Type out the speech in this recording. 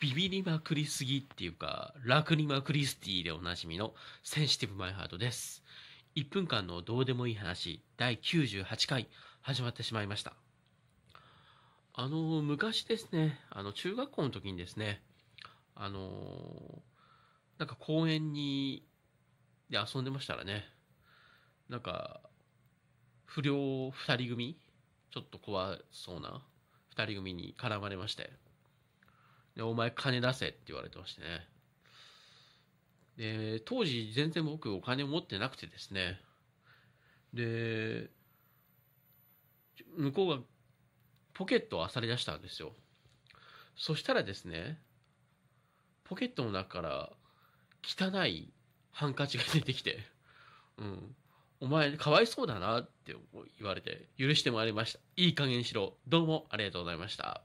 ビビりまくりすぎっていうか、楽にまくりスティでおなじみのセンシティブマイハートです。1分間のどうでもいい話、第98回、始まってしまいました。あの、昔ですね、あの、中学校の時にですね、あの、なんか公園に、で遊んでましたらね、なんか、不良2人組、ちょっと怖そうな2人組に絡まれまして、で、お前金出せって言われてましてね。で、当時全然僕お金持ってなくてですね。で、向こうがポケットを漁り出したんですよ。そしたらですね、ポケットの中から汚いハンカチが出てきて、うん。お前、かわいそうだなって言われて、許してもらいました。いい加減しろ。どうもありがとうございました。